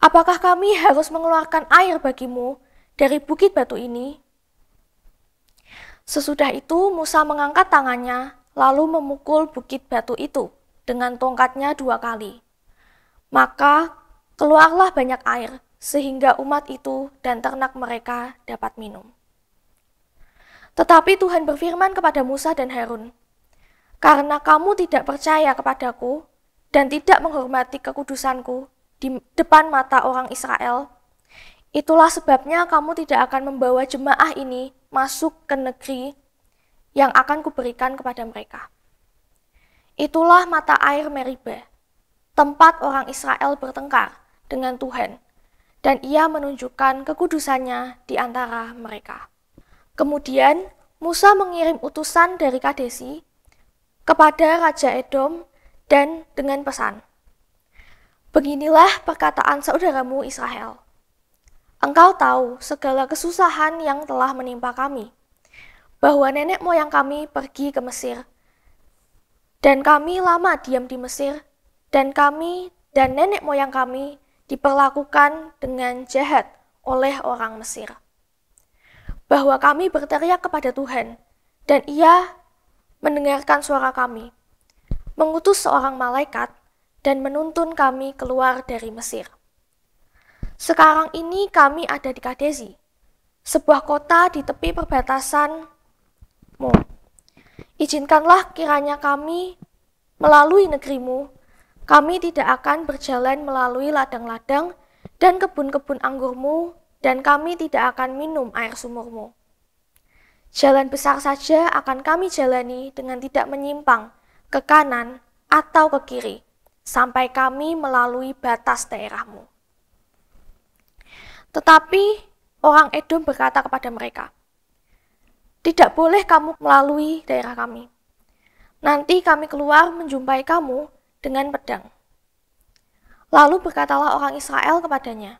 apakah kami harus mengeluarkan air bagimu dari bukit batu ini? Sesudah itu Musa mengangkat tangannya, lalu memukul bukit batu itu dengan tongkatnya dua kali. Maka keluarlah banyak air, sehingga umat itu dan ternak mereka dapat minum. Tetapi Tuhan berfirman kepada Musa dan Harun, "Karena kamu tidak percaya kepadaku dan tidak menghormati kekudusanku di depan mata orang Israel, itulah sebabnya kamu tidak akan membawa jemaah ini masuk ke negeri yang akan kuberikan kepada mereka." Itulah mata air Meriba, tempat orang Israel bertengkar dengan Tuhan, dan ia menunjukkan kekudusannya di antara mereka. Kemudian Musa mengirim utusan dari Kadesi kepada Raja Edom dan dengan pesan, Beginilah perkataan saudaramu Israel. Engkau tahu segala kesusahan yang telah menimpa kami, bahwa nenek moyang kami pergi ke Mesir, dan kami lama diam di Mesir, dan kami dan nenek moyang kami diperlakukan dengan jahat oleh orang Mesir bahwa kami berteriak kepada Tuhan, dan Ia mendengarkan suara kami, mengutus seorang malaikat, dan menuntun kami keluar dari Mesir. Sekarang ini kami ada di Kadesi, sebuah kota di tepi perbatasan Mu. Izinkanlah kiranya kami melalui negerimu, kami tidak akan berjalan melalui ladang-ladang dan kebun-kebun anggurmu dan kami tidak akan minum air sumurmu. Jalan besar saja akan kami jalani dengan tidak menyimpang ke kanan atau ke kiri, sampai kami melalui batas daerahmu. Tetapi orang Edom berkata kepada mereka, Tidak boleh kamu melalui daerah kami. Nanti kami keluar menjumpai kamu dengan pedang. Lalu berkatalah orang Israel kepadanya,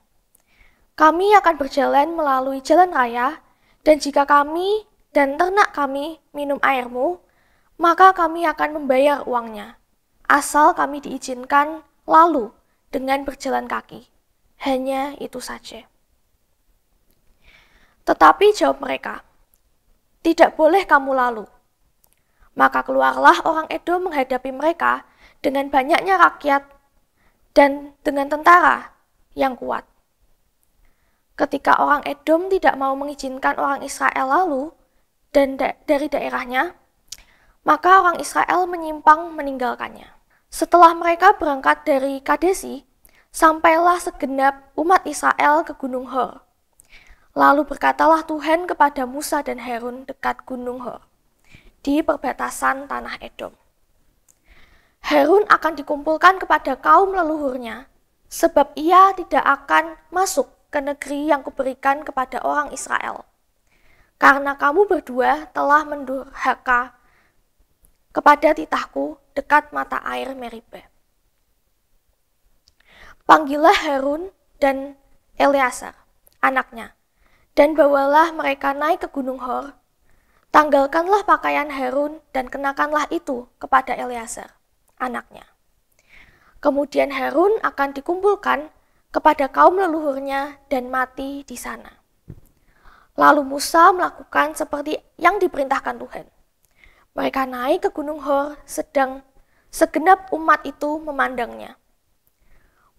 kami akan berjalan melalui jalan raya, dan jika kami dan ternak kami minum airmu, maka kami akan membayar uangnya, asal kami diizinkan lalu dengan berjalan kaki. Hanya itu saja. Tetapi jawab mereka, tidak boleh kamu lalu. Maka keluarlah orang Edo menghadapi mereka dengan banyaknya rakyat dan dengan tentara yang kuat. Ketika orang Edom tidak mau mengizinkan orang Israel lalu dan da dari daerahnya, maka orang Israel menyimpang meninggalkannya. Setelah mereka berangkat dari Kadesi, sampailah segenap umat Israel ke Gunung Hor. Lalu berkatalah Tuhan kepada Musa dan Herun dekat Gunung Hor, di perbatasan tanah Edom. Herun akan dikumpulkan kepada kaum leluhurnya, sebab ia tidak akan masuk ke negeri yang kuberikan kepada orang Israel. Karena kamu berdua telah mendurhaka kepada titahku dekat mata air Meribe. Panggillah Harun dan Eleazar, anaknya, dan bawalah mereka naik ke Gunung Hor. Tanggalkanlah pakaian Harun dan kenakanlah itu kepada Eleazar, anaknya. Kemudian Harun akan dikumpulkan kepada kaum leluhurnya dan mati di sana. Lalu Musa melakukan seperti yang diperintahkan Tuhan. Mereka naik ke Gunung Hor sedang segenap umat itu memandangnya.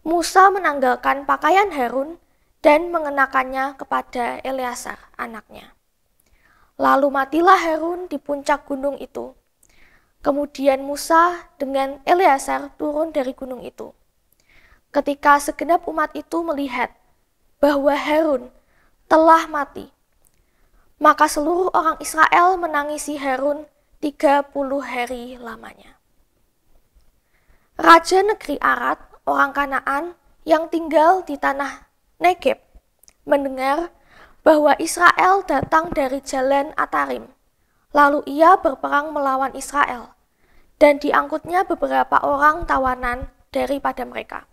Musa menanggalkan pakaian Harun dan mengenakannya kepada Eleazar, anaknya. Lalu matilah Harun di puncak gunung itu. Kemudian Musa dengan Eleazar turun dari gunung itu ketika segenap umat itu melihat bahwa Harun telah mati. Maka seluruh orang Israel menangisi Harun 30 hari lamanya. Raja negeri Arad, orang Kanaan yang tinggal di tanah Negeb, mendengar bahwa Israel datang dari jalan Atarim. Lalu ia berperang melawan Israel, dan diangkutnya beberapa orang tawanan daripada mereka.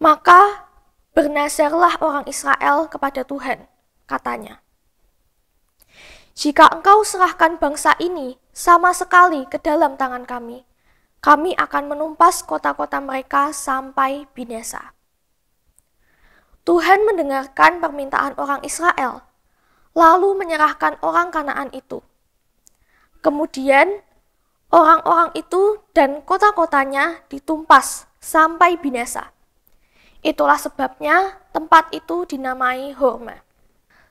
Maka bernazarlah orang Israel kepada Tuhan, katanya. Jika engkau serahkan bangsa ini sama sekali ke dalam tangan kami, kami akan menumpas kota-kota mereka sampai binasa. Tuhan mendengarkan permintaan orang Israel, lalu menyerahkan orang Kanaan itu. Kemudian, orang-orang itu dan kota-kotanya ditumpas sampai binasa. Itulah sebabnya tempat itu dinamai Horma.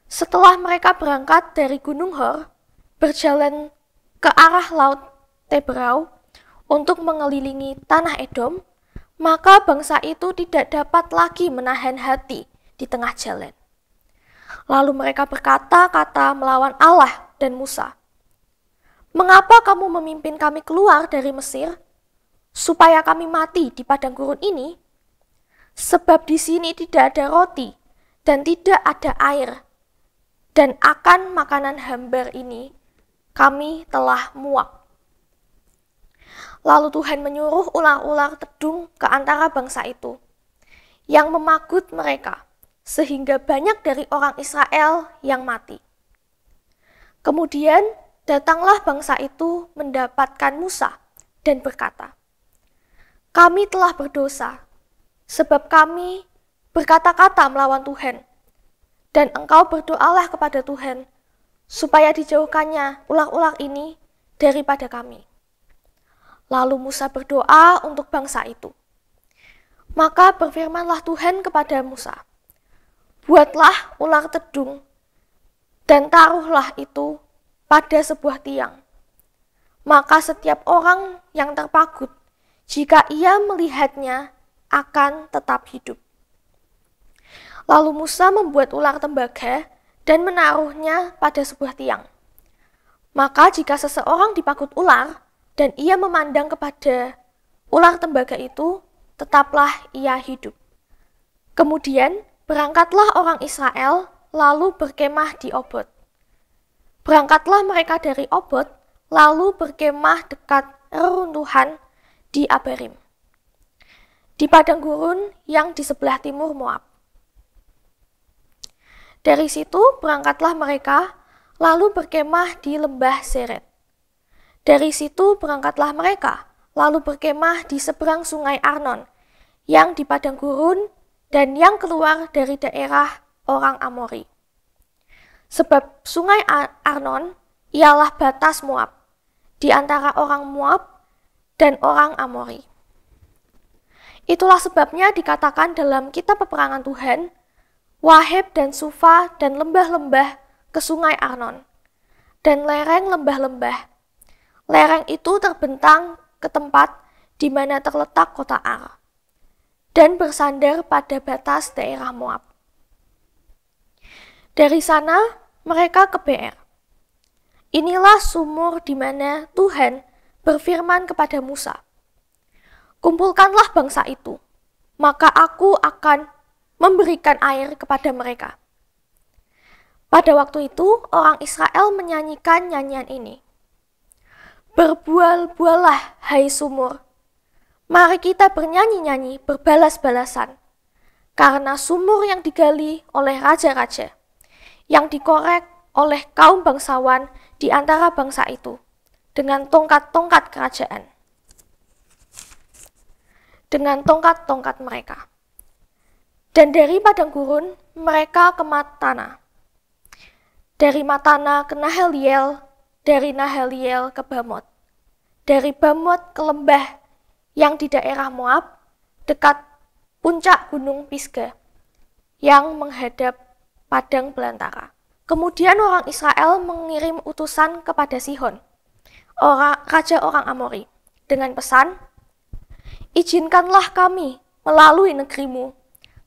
Setelah mereka berangkat dari Gunung Hor, berjalan ke arah Laut Tebrau untuk mengelilingi tanah Edom, maka bangsa itu tidak dapat lagi menahan hati di tengah jalan. Lalu mereka berkata-kata melawan Allah dan Musa, Mengapa kamu memimpin kami keluar dari Mesir, supaya kami mati di padang gurun ini?' sebab di sini tidak ada roti dan tidak ada air. Dan akan makanan hambar ini kami telah muak. Lalu Tuhan menyuruh ular-ular tedung ke antara bangsa itu yang memagut mereka sehingga banyak dari orang Israel yang mati. Kemudian datanglah bangsa itu mendapatkan Musa dan berkata, "Kami telah berdosa sebab kami berkata-kata melawan Tuhan. Dan engkau berdoalah kepada Tuhan, supaya dijauhkannya ular-ular ini daripada kami. Lalu Musa berdoa untuk bangsa itu. Maka berfirmanlah Tuhan kepada Musa, Buatlah ular tedung, dan taruhlah itu pada sebuah tiang. Maka setiap orang yang terpagut, jika ia melihatnya, akan tetap hidup. Lalu Musa membuat ular tembaga dan menaruhnya pada sebuah tiang. Maka jika seseorang dipakut ular dan ia memandang kepada ular tembaga itu, tetaplah ia hidup. Kemudian berangkatlah orang Israel lalu berkemah di Obot. Berangkatlah mereka dari Obot lalu berkemah dekat reruntuhan di Abarim di padang gurun yang di sebelah timur Moab. Dari situ berangkatlah mereka, lalu berkemah di lembah Seret. Dari situ berangkatlah mereka, lalu berkemah di seberang sungai Arnon, yang di padang gurun dan yang keluar dari daerah orang Amori. Sebab sungai Arnon ialah batas Moab, di antara orang Moab dan orang Amori. Itulah sebabnya dikatakan dalam kitab peperangan Tuhan, Wahib dan Sufa dan lembah-lembah ke sungai Arnon, dan lereng lembah-lembah. Lereng itu terbentang ke tempat di mana terletak kota Ar, dan bersandar pada batas daerah Moab. Dari sana, mereka ke BR. Inilah sumur di mana Tuhan berfirman kepada Musa, kumpulkanlah bangsa itu, maka aku akan memberikan air kepada mereka. Pada waktu itu, orang Israel menyanyikan nyanyian ini. Berbual-bualah, hai sumur. Mari kita bernyanyi-nyanyi berbalas-balasan. Karena sumur yang digali oleh raja-raja, yang dikorek oleh kaum bangsawan di antara bangsa itu, dengan tongkat-tongkat kerajaan dengan tongkat-tongkat mereka. Dan dari padang gurun mereka ke Matana. Dari Matana ke Naheliel, dari Naheliel ke Bamot. Dari Bamot ke lembah yang di daerah Moab, dekat puncak gunung Pisgah yang menghadap padang belantara. Kemudian orang Israel mengirim utusan kepada Sihon, raja orang Amori, dengan pesan, Izinkanlah kami melalui negerimu.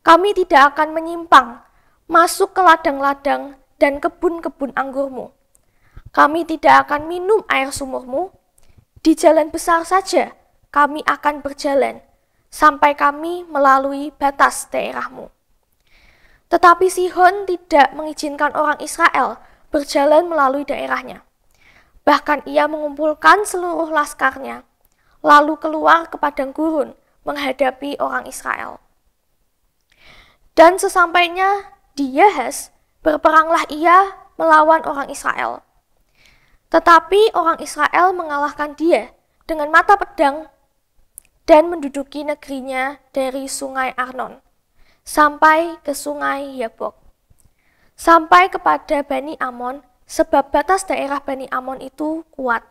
Kami tidak akan menyimpang masuk ke ladang-ladang dan kebun-kebun anggurmu. Kami tidak akan minum air sumurmu. Di jalan besar saja kami akan berjalan sampai kami melalui batas daerahmu. Tetapi Sihon tidak mengizinkan orang Israel berjalan melalui daerahnya. Bahkan ia mengumpulkan seluruh laskarnya lalu keluar ke padang gurun menghadapi orang Israel. Dan sesampainya di Yehes berperanglah ia melawan orang Israel. Tetapi orang Israel mengalahkan dia dengan mata pedang dan menduduki negerinya dari sungai Arnon sampai ke sungai Yabok. Sampai kepada Bani Amon, sebab batas daerah Bani Amon itu kuat.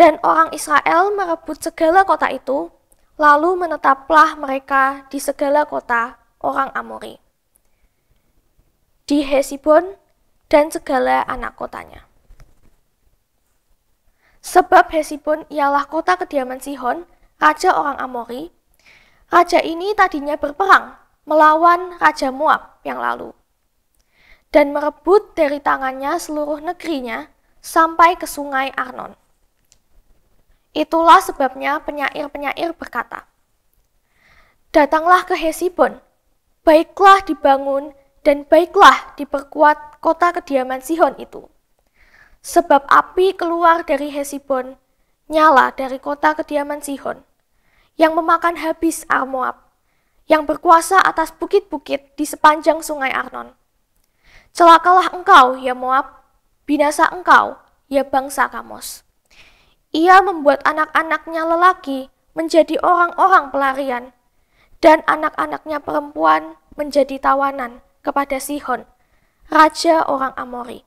Dan orang Israel merebut segala kota itu, lalu menetaplah mereka di segala kota orang Amori, di Hesibon dan segala anak kotanya. Sebab Hesibon ialah kota kediaman Sihon, raja orang Amori. Raja ini tadinya berperang melawan Raja Moab yang lalu dan merebut dari tangannya seluruh negerinya sampai ke sungai Arnon. Itulah sebabnya penyair-penyair berkata, Datanglah ke Hesibon, baiklah dibangun dan baiklah diperkuat kota kediaman Sihon itu. Sebab api keluar dari Hesibon, nyala dari kota kediaman Sihon, yang memakan habis Armoab, yang berkuasa atas bukit-bukit di sepanjang sungai Arnon. Celakalah engkau, ya Moab, binasa engkau, ya bangsa Kamos. Ia membuat anak-anaknya lelaki menjadi orang-orang pelarian, dan anak-anaknya perempuan menjadi tawanan kepada Sihon, raja orang Amori.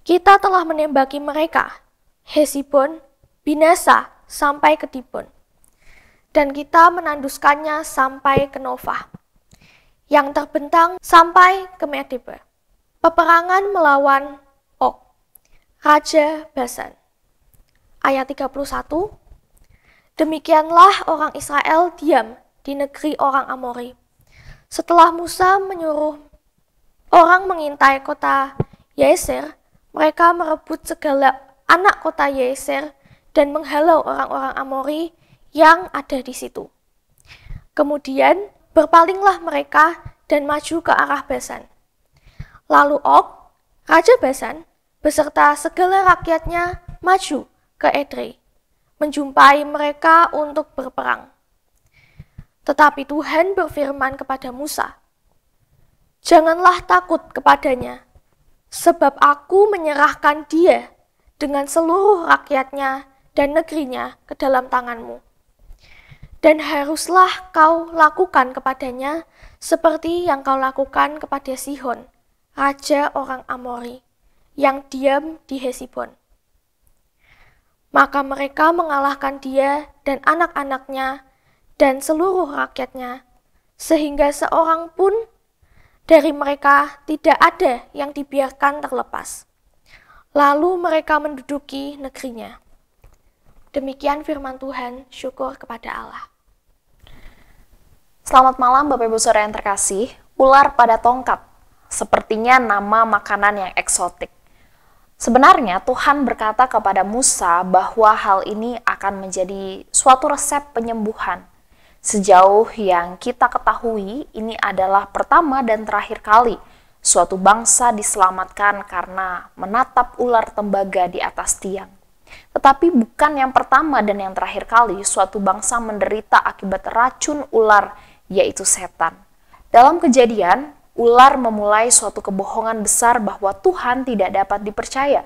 Kita telah menembaki mereka, Hesibon, binasa sampai ke Dibon, dan kita menanduskannya sampai ke Nova, yang terbentang sampai ke Medeba. Peperangan melawan Ok, Raja Basan ayat 31, Demikianlah orang Israel diam di negeri orang Amori. Setelah Musa menyuruh orang mengintai kota Yeser, mereka merebut segala anak kota Yeser dan menghalau orang-orang Amori yang ada di situ. Kemudian berpalinglah mereka dan maju ke arah Basan. Lalu Og, Raja Basan, beserta segala rakyatnya maju ke Edrei, menjumpai mereka untuk berperang. Tetapi Tuhan berfirman kepada Musa, Janganlah takut kepadanya, sebab aku menyerahkan dia dengan seluruh rakyatnya dan negerinya ke dalam tanganmu. Dan haruslah kau lakukan kepadanya seperti yang kau lakukan kepada Sihon, raja orang Amori, yang diam di Hesibon. Maka mereka mengalahkan dia dan anak-anaknya dan seluruh rakyatnya, sehingga seorang pun dari mereka tidak ada yang dibiarkan terlepas. Lalu mereka menduduki negerinya. Demikian firman Tuhan, syukur kepada Allah. Selamat malam Bapak Ibu Saudara yang terkasih. Ular pada tongkat, sepertinya nama makanan yang eksotik. Sebenarnya Tuhan berkata kepada Musa bahwa hal ini akan menjadi suatu resep penyembuhan. Sejauh yang kita ketahui, ini adalah pertama dan terakhir kali suatu bangsa diselamatkan karena menatap ular tembaga di atas tiang. Tetapi bukan yang pertama dan yang terakhir kali suatu bangsa menderita akibat racun ular, yaitu setan. Dalam kejadian, ular memulai suatu kebohongan besar bahwa Tuhan tidak dapat dipercaya.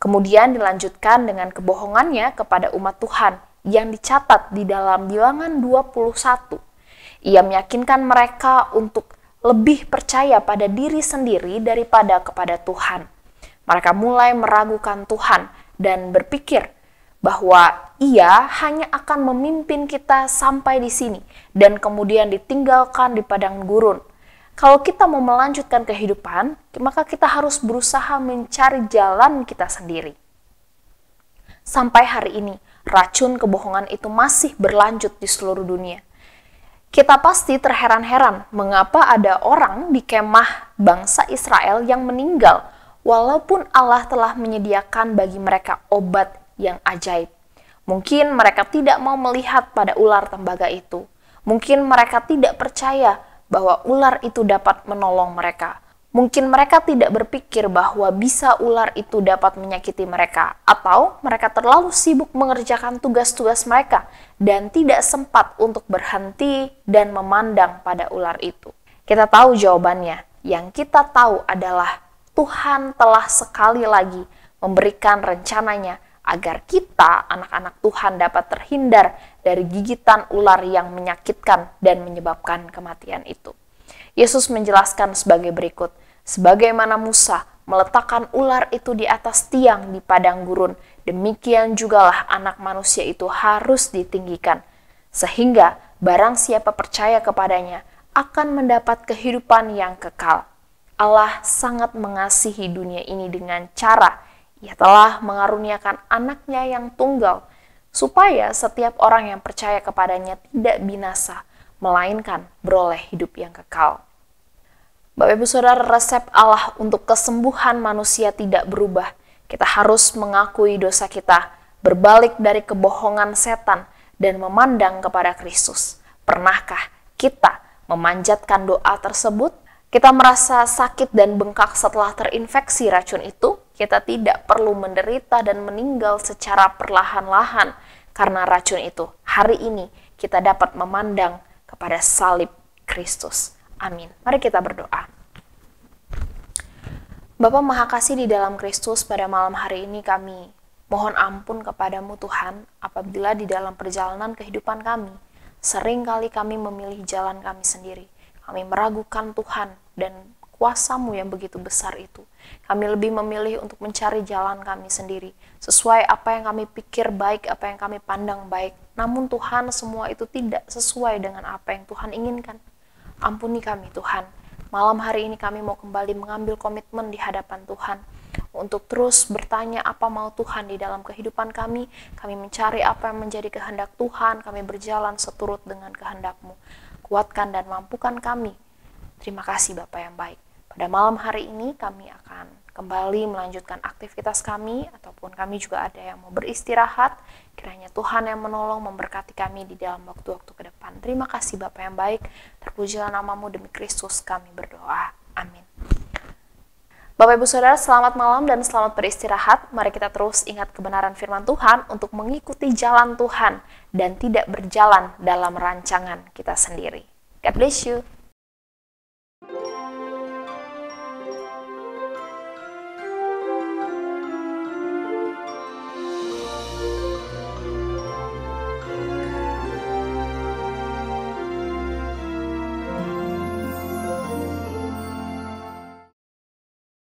Kemudian dilanjutkan dengan kebohongannya kepada umat Tuhan yang dicatat di dalam bilangan 21. Ia meyakinkan mereka untuk lebih percaya pada diri sendiri daripada kepada Tuhan. Mereka mulai meragukan Tuhan dan berpikir bahwa ia hanya akan memimpin kita sampai di sini dan kemudian ditinggalkan di padang gurun kalau kita mau melanjutkan kehidupan, maka kita harus berusaha mencari jalan kita sendiri. Sampai hari ini, racun kebohongan itu masih berlanjut di seluruh dunia. Kita pasti terheran-heran mengapa ada orang di kemah bangsa Israel yang meninggal, walaupun Allah telah menyediakan bagi mereka obat yang ajaib. Mungkin mereka tidak mau melihat pada ular tembaga itu. Mungkin mereka tidak percaya bahwa ular itu dapat menolong mereka. Mungkin mereka tidak berpikir bahwa bisa ular itu dapat menyakiti mereka, atau mereka terlalu sibuk mengerjakan tugas-tugas mereka dan tidak sempat untuk berhenti dan memandang pada ular itu. Kita tahu jawabannya, yang kita tahu adalah Tuhan telah sekali lagi memberikan rencananya agar kita, anak-anak Tuhan, dapat terhindar dari gigitan ular yang menyakitkan dan menyebabkan kematian itu. Yesus menjelaskan sebagai berikut: "Sebagaimana Musa meletakkan ular itu di atas tiang di padang gurun, demikian jugalah Anak Manusia itu harus ditinggikan, sehingga barang siapa percaya kepadanya akan mendapat kehidupan yang kekal." Allah sangat mengasihi dunia ini dengan cara ia telah mengaruniakan anaknya yang tunggal, supaya setiap orang yang percaya kepadanya tidak binasa, melainkan beroleh hidup yang kekal. Bapak Ibu Saudara, resep Allah untuk kesembuhan manusia tidak berubah. Kita harus mengakui dosa kita, berbalik dari kebohongan setan, dan memandang kepada Kristus. Pernahkah kita memanjatkan doa tersebut? Kita merasa sakit dan bengkak setelah terinfeksi racun itu? kita tidak perlu menderita dan meninggal secara perlahan-lahan karena racun itu. Hari ini kita dapat memandang kepada salib Kristus. Amin. Mari kita berdoa. Bapa Maha Kasih di dalam Kristus pada malam hari ini kami mohon ampun kepadamu Tuhan apabila di dalam perjalanan kehidupan kami seringkali kami memilih jalan kami sendiri. Kami meragukan Tuhan dan kuasamu yang begitu besar itu. Kami lebih memilih untuk mencari jalan kami sendiri, sesuai apa yang kami pikir baik, apa yang kami pandang baik. Namun Tuhan semua itu tidak sesuai dengan apa yang Tuhan inginkan. Ampuni kami Tuhan. Malam hari ini kami mau kembali mengambil komitmen di hadapan Tuhan untuk terus bertanya apa mau Tuhan di dalam kehidupan kami. Kami mencari apa yang menjadi kehendak Tuhan, kami berjalan seturut dengan kehendakmu. Kuatkan dan mampukan kami. Terima kasih Bapak yang baik. Pada malam hari ini kami akan kembali melanjutkan aktivitas kami ataupun kami juga ada yang mau beristirahat. Kiranya Tuhan yang menolong memberkati kami di dalam waktu-waktu ke depan. Terima kasih Bapak yang baik. Terpujilah namamu demi Kristus kami berdoa. Amin. Bapak Ibu Saudara, selamat malam dan selamat beristirahat. Mari kita terus ingat kebenaran firman Tuhan untuk mengikuti jalan Tuhan dan tidak berjalan dalam rancangan kita sendiri. God bless you.